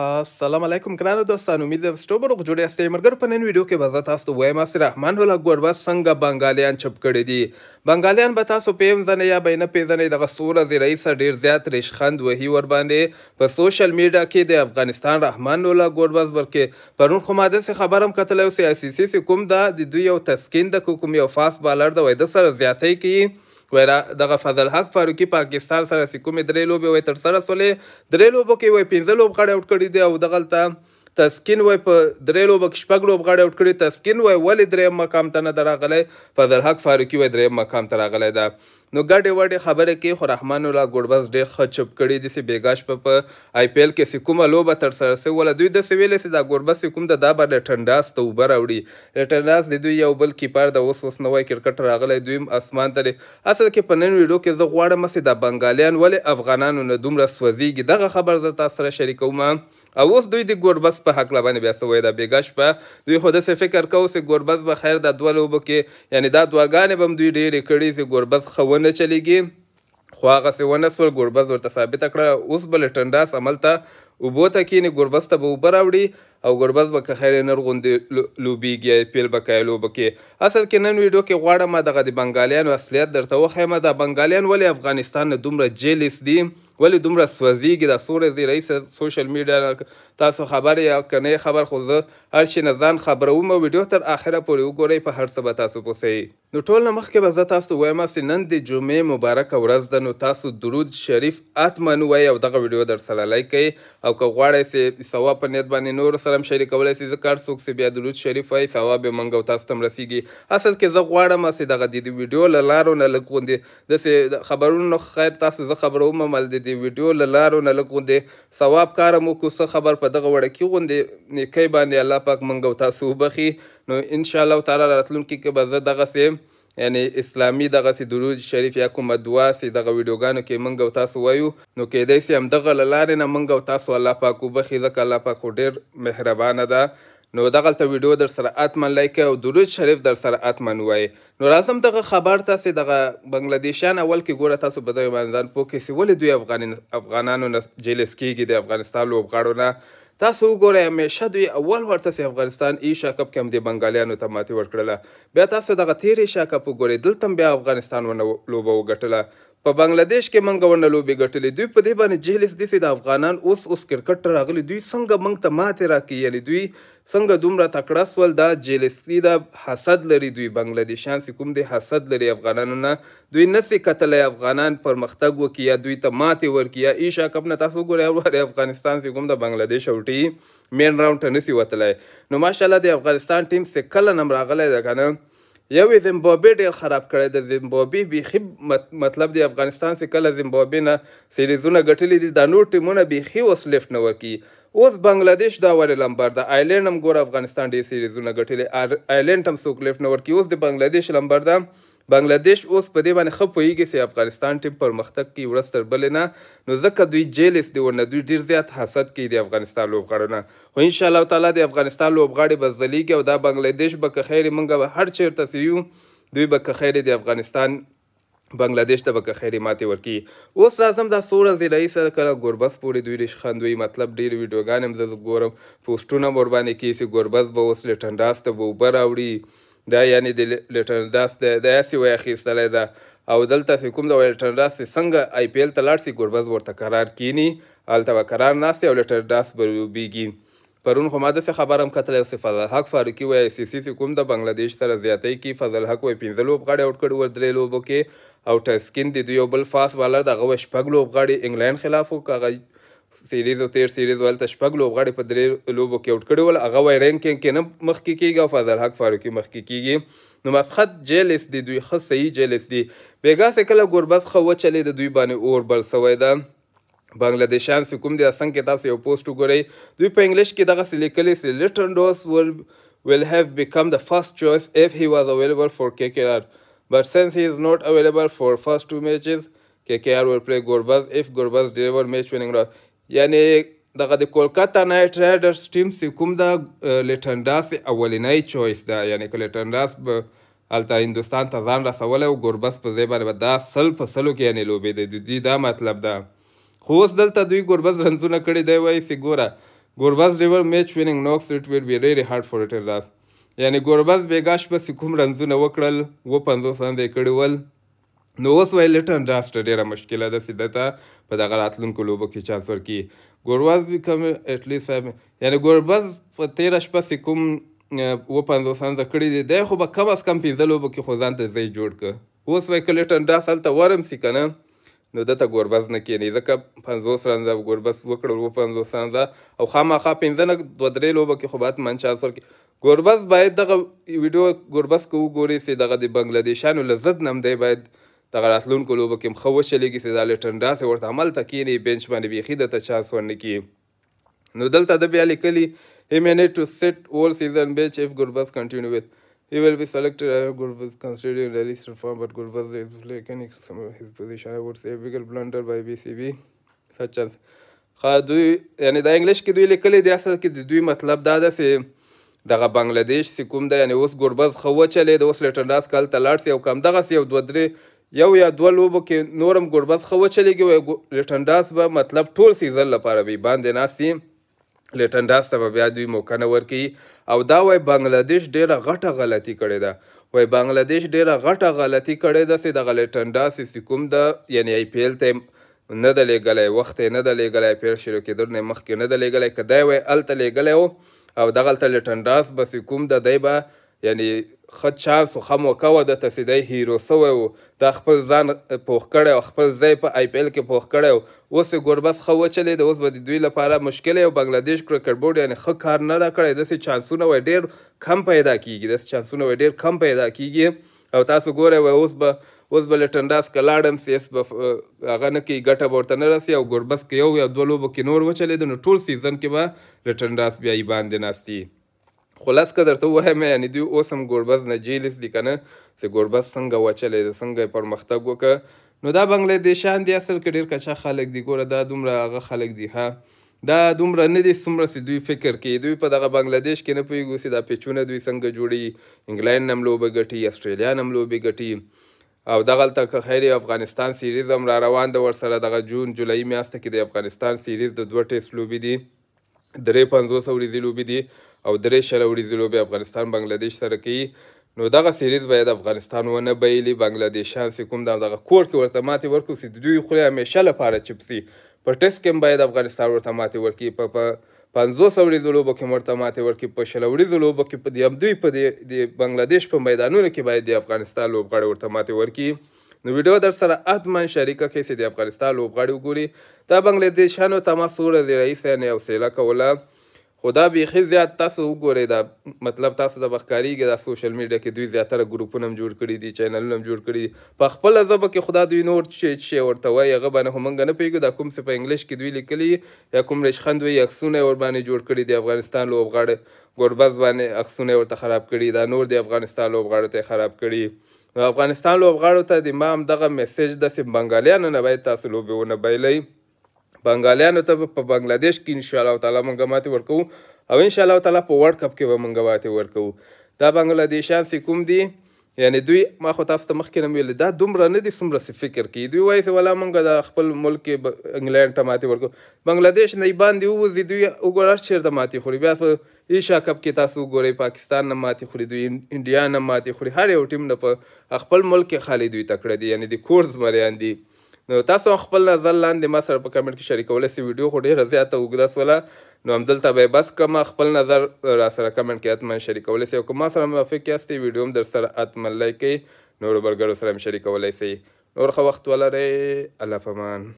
السلام علیکم ګرانو دوستانو امید زم ستو بروغ جوړ یاست مرګر په نن ویډیو کې به زه تاسو ته وایم چې رحمان الله ګوربا څنګه بنگالیان چپ کړي دي بنگالیان به تاسو پېم ځنه یا بینه پېزنه د غسور از رئیس ډیر زیات ریشخند وهي ور باندې په سوشل میډیا کې د افغانستان رحمان الله ګوربز برکې پرون خو ماده څخه خبرم کتلې او سیاسي سي کوم دا د دوی یو تسکین د کوم یو فاس بالر د وېد سره زیاتې کې وای دغه فضل حق فاروقي پاکستان سره سکومې درې لوبې وای تر سره سولې درې لوبو کې وای پنځه لوب غړي اوټ کړي دي او دغلته تسکین وای په درې لوبو کې شپږ لوب غاړې اوټ کړي تسکین وای ولې درېیم مقام ته نه ده راغلی فضل حق فاروقي وای درېیم مقام ته راغلی ده نو ګډې وډې خبره کې خو رحمان الله ګوډبز ډېر ښه چپ کړي داسې بېګا شپه په آی پی ایل کې چې کومه لوبه ترسره سوې وله دوی داسې ویلې چې دا ګوډبز چې کوم ده دا به لټنډاس ته اوبه راوړي لټنډاس د دوی یو بل کیپر د اوس اوس نوی کرکټ راغلی دوی اسمان ته اصل کې په نن ویډیو کې زه غواړم چې د بنګالیان ولې افغانانو نه دومره سوځېږي دغه خبر زه تاسو سره شریکوم او اوس دوی د ګوربز په حق باندې بیا سوې ده بیګا شپه دوی خو داسې فکر کو چې ګوربز به خیر د دوه لوبو کې یعنی دا دواګانې به هم دوی ډېرې کړي چې ګوربز ښه ونه چلیږي خو هغه څه ونه سول ګوربز ورته ثابته کړه اوس به لټنډاس عمل ته اوبو ته کینې ګربز ته به اوبه راوړي او ګربز به که خیر نر غوندې لوبیږي پیل به کوی لوبه کې اصل کې نن ویډیو کې غواړم دغه د بنګالیانو اصلیت درته وښیم دا بنګالیان ولې افغانستان نه دومره جیلیس دي ولی دومره سوځيږي د سورې دی رئیس سوشل میډیا تاسو خبر یا کنه خبر خو زه هر شي نه ځان خبروم ویډیو تر اخره پورې وګورئ په هر څه به تاسو پوسئ نو ټول نه مخکې به زه تاسو وایم چې نن د جمعې مبارکه ورځ ده نو تاسو درود شریف اتمن وایي او دغه ویډیو در سره لایک کوئ او که غواړئ چې ثواب په نیت باندې نور سره هم شریکولی سي ځکه هر څوک چې بیا درود شریف وایي ثواب یې موږ او تاسو ته هم رسیږي اصل کې زه غواړم چې دغه د ویډیو له لارو نه لږ غوندې داسې خبرونو خیر تاسو زه خبروم مل د د ویډیو له لارو نه لږ غوندې ثواب کار مو کو څه خبر په دغه وړه کې غوندې نیکۍ باندې الله پاک موږ او تاسو وبخي نو ان شاء الله تعالی راتلونکي کې به زه دغسې یعنی اسلامي دغه درود شریف یا کومه دعا سي دغه ویډیوګانو کې منګ او تاسو وایو نو کېدای سي هم دغه لارې نه منګ او تاسو الله پاک وبخي ځکه الله پاک ډېر مهربانه ده نو دغلته ویډیو در سره اتمن لایک او درود شریف در سره اتمن وای نو راځم دغه خبر تاسو دغه بنگلاديشان اول کې ګوره تاسو به د باندې پوه کې سی ولې دوی افغان افغانانو نه جیلس کیږي د افغانستان لوبغاړو نه تاسو وګورئ همیشه دوی اول ورته سي افغانستان ایشا کپ کې هم د بنگالیانو ته ماتې ورکړله بیا تاسو دغه تیر ایشا کپ وګورئ دلته بیا افغانستان ونه لوبه وګټله په بنگلاديش کې مونږ غونډه لوبي ګټلې دوی په دې باندې جهلیس دي د افغانان اوس اوس کرکټ راغلي دوی څنګه مونږ ته ماته راکې یعنی دوی څنګه دومره تکړه سول دا جهلیسي دا حسد لري دوی بنگلاديشان کوم دي حسد لري افغانانو نه دوی نسې کتلې افغانان پرمختګ وکي یا دوی ته ماته ورکي یا ایشا کپ نه تاسو ګورئ ورې افغانستان کوم د بنگلاديش اوټي مین راوند ته نسې وتلې نو ماشاءالله د افغانستان ټیم څخه کله نم راغلی ده کنه یو زیمبابوې ډېر خراب کړی د زیمبابوې بیخي مطلب د افغانستان چې کله زیمبابوې نه سیریزونه ګټلي دي دا نور ټیمونه بیخي اوس لفټ نه ورکوي اوس بنګلاديش دا اول لمبر ده آیلینډ هم ګوره افغانستان ډېر سیریزونه ګټلي آیلینډ هم څوک لفټ نه ورکوي اوس د بنګلاديش لمبر ده بنگلاديش اوس په دې باندې خپ ویږي چې افغانستان ټیم پرمختګ کوي ورستر بل نه نو ځکه دوی جیلس دی ورنه دوی ډیر زیات حسد کوي د افغانستان لوبغاړو نه خو ان شاء الله تعالی د افغانستان لوبغاړي به ځلیږي او دا بنگلاديش به که خیر منګه هر چیرته سیو دوی به که خیر د افغانستان بنگلاديش ته به خیري ماتي ورکی اوس راځم دا سوره زیلای سره کله ګوربس پورې دوی لښ خندوي مطلب ډیر ویډیوګان هم زه ګورم پوسټونه ور باندې کیسه ګوربس به اوس لټنداست به وبر اوړي دا یعنی د لیټنډاس د داسې وای اخیستلی ده او دلته چې کوم د لیټنډاس چې څنګه آی پی ایل ته لاړ شي ګربز ورته قرار کینی هلته به قرار ناست او لیټنډاس به ډوبېږي پرون خو ما داسې خبره هم کتلی چې فضل حق فاروقي وایي سی سی چې کوم د بنګلادیش سره زیاتی کې فضل حق وایي پنځه لوبغاړي اوټ کړي ول درې لوبو کې او ټسکین د دوی یو بل فاس والر دغه شپږ لوبغاړي انګلینډ خلاف و که سیریز او تیر سیریز ولته شپږ لوبغاړي په درې لوبو کې اوټ کړي ول هغه وای رینکینګ کې نه مخکې کیږي او فضل حق فاروقي مخکې کیږي نو مسخط جیلس دی دوی ښه صحیح جیلس دی بېګاسې کله ګوربز ښه وچلې د دوی باندې اور بل سوی ده بنگلاديشان چې کوم دي اسن کې تاسو یو پوسټ وګورئ دوی په انګلیش کې دغه سلیکلي سلیټن ډوس ول will have become the first choice if he was available for KKR but since he is not available for first two matches KKR will play Gorbaz if Gorbaz deliver match winning run یعنی دغه د کولکاتا نایټ رایډرز ټیم چې کوم د لیټنډاس اولنی چویس ده یعنی که لیټنډاس به هلته هندوستان ته ځان رسولی او ګوربس په ځای باندې به دا سل په سلو کې یعنې لوبېدی د دوی دا مطلب ده خو اوس دلته دوی ګوربس رنځونه کړي دی وایي چې ګوره ګوربز ریور میچ ویننګ نوکس اټ ویل بی ریری هارد فور اټ یعنی ګوربز بیګاش په کوم رنزونه وکړل و 50 رن یې کړی ول نو اوس ویلټن ډاسټ ډیره مشکله ده سیده ته په دغه راتلونکو لوبو کې چانس ورکړي ګورواز بیکم اټلیست یعنی ګوربز په تېره شپه چې کوم اووه پنځوس هنځه کړي دي دی خو به کم از کم پنځه لوبو کې خو ځان ته ځای جوړ کړه اوس وایي که لیټن ډاس هلته ورمسي که نه نو دته ګوربز نه کینی ځکه 50 رنزه ګوربز وکړل و 50 رنزه او خامخا پنځه نه دوه درې لوبه کې خو باید منچستر کې ګوربز باید دغه ویډیو ګوربز کو وګوري سي دغه د بنگلاديشانو لذت نم دی باید دغه راتلونکو لوبو کې هم ښه وچلېږي چې دا لیټن داسې ورته هملته کښېني بینچ باندې بیخي درته چانس ورنه کړي نو دلته ده بیا لیکلي he managed to sit all season bench if Gurbaz continue with he will be selected uh, as Gurbaz considering the least form but Gurbaz is playing his position I would say a bigger blunder by BCB such as خا دوی یعنی دا انګلیش کې دوی لیکلي دی اصل کې د دوی مطلب دا ده چې دغه بنگلاديش چې کوم ده یعنی اوس ګوربز خو چلې د اوس لټنډاس کال تلاټ سی او کم دغه سی او دوه درې یو یا دوه لوبو کې نورم ګوربز ښه وچلېږي وی لیټن ډاس به مطلب ټول سیزن لپاره به یې باندې ناست لیټن ډاس ته به بیا دوی موقع نه ورکوي او دا وای بنګلادیش ډېره غټه غلطي کړې ده وای بنګلادیش ډېره غټه غلطي کړې ده چې دغه لیټن ډاس سکوم ده یعنی آی پی ایل ته نه ده لېږلی وخت یې نه ده لېږلی آی پی ایل شروع کېدو نه مخکې نه ده لېږلی که دی وای هلته لېږلی و او دغلته لیټن ډاس به سکوم ده دی به یعنی ښه چانس و ښه موقع وه دته چې دی هیرو سوی و دا خپل ځان پوخ کړی او خپل ځای په آی پی ایل کې پوخ کړی و اوس یې ګوربس ښه وچلېد اوس به د دوی لپاره مشکل او بنګلادیش کرکټ بورډ یعنې ښه کار نه را کړی داسې چانسونه وایي ډېر کم پیدا کېږي داسې چانسونه وایي ډېر کم پیدا کېږي او تاسو ګورئ وایي اوس به اوس به لټنډاس کلاړم سیس به هغه نه کوي ګټه به ورته نه رسي او ګوربس که یو یا دوه لوبو کې نور وچلېد نو ټول سیزن کې به لټنډاس بیا یې باندې ناستي خلاص که درته ووایم یعنې دوی اوس هم ګوربز نه جیل دي که نه چې ګوربز څنګه وچلی دی څنګه پرمختګ وکړه نو دا بنګله دیشان دی اصل کې ډېر کچا خلک دي ګوره دا دومره هغه خلک دي ها دا دومره نه دي څومره چې دوی فکر کوي دوی په دغه بنګلاديش کې نه پوهېږو چې دا پیچونه دوی څنګه جوړي انګلینډ هم لوبه ګټي استرالیا هم لوبې ګټي او دغلته که خیر افغانستان سیریز هم را روان ده ورسره دغه جون جولای میاشته کې د افغانستان سیریز د دوه ټیسټ لوبې دي درې پنځوس ورځې لوبې دي او درې شله ورځې لوبې افغانستان بنگلاديش سره کوي نو دغه سیریز باید افغانستان ونه بایلي بنگلاديشان چې کوم دغه کور کې ورته ماتې ورکړو چې دوی خولې همیشه لپاره چپسي په ټیسټ کې باید افغانستان ورته ماتې ورکړي په په پنځوس ورځو لوبو کې مرته ماتې ورکړي په شل ورځو لوبو کې په دې همدوی په د بنگلاديش په میدانونو کې باید د افغانستان لوبغاړي ورته ماتې ورکړي نو ویډیو در سره اتمن شریکه کې چې د افغانستان لوبغاړي وګوري دا بنگلاديشانو تماس ورځې رئیس یعنې حوصله کوله خو دا بیخي زیات تاسو وګورئ دا مطلب تاسو د بخکاریږي دا سوشل میډیا کې دوی زیاتره ګروپونه هم جوړ کړي دي چینلونه هم جوړ کړي دي په خپله ژبه کې خدا دوی نور شی شی ورته وایي هغه باندې خو موږ نه پوهېږو دا کوم څه په انګلیش کې دوی لیکلي یا کوم ریشخند وایي عکسونه یې ورباندې جوړ کړي دي افغانستان لوبغاړی ګربز باندې عکسونه یې ورته خراب کړي دا نور د افغانستان لوبغاړو ته خراب کړي افغانستان لوبغاړو ته د ما همدغه میسج داسې بنګالیانو نه باید تاسو لوبې ونه بایلئ بنګالیانو ته په بنگلاديش کې ان شاء الله تعالی مونږ ماته ورکو او ان شاء الله تعالی په ورلد کپ کې به مونږ ماته ورکو دا بنگلاديشان څه کوم دي یعنی دوی ما خو تاسو ته مخکې نه ویل دا دومره نه دي څومره څه فکر کوي دوی وایي چې ولا مونږ د خپل ملک انګلند ته ماته ورکو بنگلاديش نه باندې ووځي دوی وګورئ چیرته ماته خوري بیا په ایشا کپ کې تاسو ګورئ پاکستان نه ماتې خوري دوی انډیا نه ماتې خوري هر یو ټیم نه په خپل ملک کې خالي دوی تکړه دي یعنی د کورز مریان دي نو تاسو خپل نظر لاندې ما سره په کمنټ کې شریکولی سي ویډیو خو ډیره زیاته اوږده سوله نو همدلته به یې بس کړم خپل نظر را سره کمنټ کې حتما شریکولی سي او که ما سره موافق یاست ویډیو هم در سره حتما لایک کوئ نورو ملګرو سره هم شریکولی سي نور ښه وخت ولرئ الله پامان